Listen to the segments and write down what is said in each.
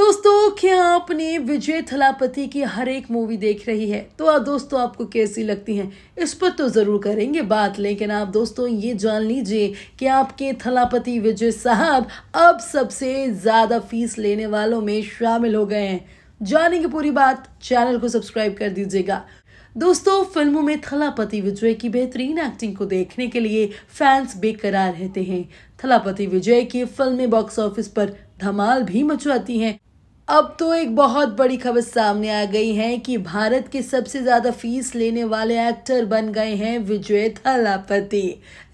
दोस्तों क्या आपने विजय थलापति की हर एक मूवी देख रही है तो दोस्तों आपको कैसी लगती हैं इस पर तो ज़रूर करेंगे बात लेकिन आप दोस्तों ये जान लीजिए कि आपके थलापति विजय साहब अब सबसे ज़्यादा फीस लेने वालों में शामिल हो गए हैं जानेंगे पूरी बात चैनल को सब्सक्राइब कर दीजिएगा दोस्तों फिल्मों में थलापति विजय की बेहतरीन एक्टिंग को देखने के लिए फैंस बेकरार रहते हैं थलापति विजय की फिल्में बॉक्स ऑफिस पर धमाल भी मचवाती हैं अब तो एक बहुत बड़ी खबर सामने आ गई है कि भारत के सबसे ज्यादा फीस लेने वाले एक्टर बन गए हैं विजय थालापति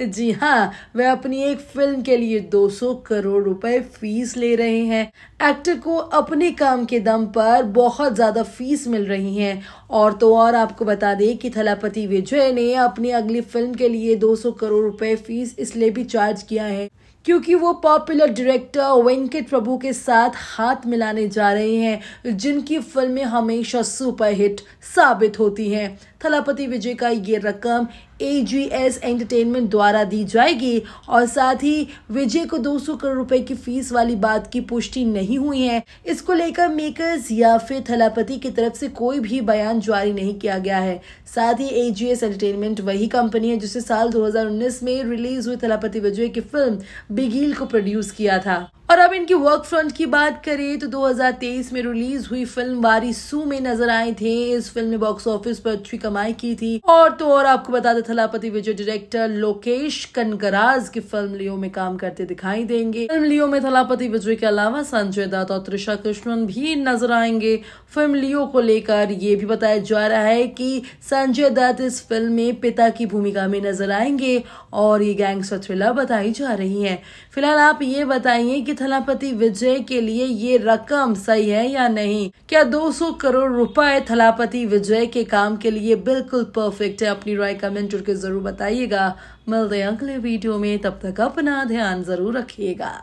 जी हाँ वे अपनी एक फिल्म के लिए 200 करोड़ रुपए फीस ले रहे हैं एक्टर को अपने काम के दम पर बहुत ज्यादा फीस मिल रही है और तो और आपको बता दें कि थलापति विजय ने अपनी अगली फिल्म के लिए 200 करोड़ रुपए फीस इसलिए भी चार्ज किया है क्योंकि वो पॉपुलर डायरेक्टर वेंकट प्रभु के साथ हाथ मिलाने जा जा रही हैं जिनकी फिल्में हमेशा सुपरहिट साबित होती हैं थलापति विजय का ये रकम ए जी एस एंटरटेनमेंट द्वारा दी जाएगी और साथ ही विजय को 200 करोड़ रुपए की फीस वाली बात की पुष्टि नहीं हुई है इसको लेकर मेकर्स या फिर थलापति की तरफ से कोई भी बयान जारी नहीं किया गया है साथ ही ए जी एस एंटरटेनमेंट वही कंपनी है जिसे साल 2019 में रिलीज हुई थलापति विजय की फिल्म बिगील को प्रोड्यूस किया था और अब इनकी वर्क फ्रंट की बात करें तो 2023 में रिलीज हुई फिल्म सू में नजर आए थे इस फिल्म ने बॉक्स ऑफिस पर अच्छी कमाई कमाई की थी और तो और आपको बता दें थलापति विजय डायरेक्टर लोकेश कनकराज की फिल्म लियो में काम करते दिखाई देंगे फिल्म लियो में थलापति विजय के अलावा संजय दत्त और त्रिषा कृष्णन भी नजर आएंगे फिल्म लियो को लेकर ये भी बताया जा रहा है कि संजय दत्त इस फिल्म में पिता की भूमिका में नजर आएंगे और ये गैंगस्टर थ्रिलर बताई जा रही है फिलहाल आप ये बताइए कि थलापति विजय के लिए ये रकम सही है या नहीं क्या 200 करोड़ रुपए थलापति विजय के काम के लिए बिल्कुल परफेक्ट है अपनी राय कमेंट करके ज़रूर बताइएगा मिलते हैं अगले वीडियो में तब तक अपना ध्यान ज़रूर रखिएगा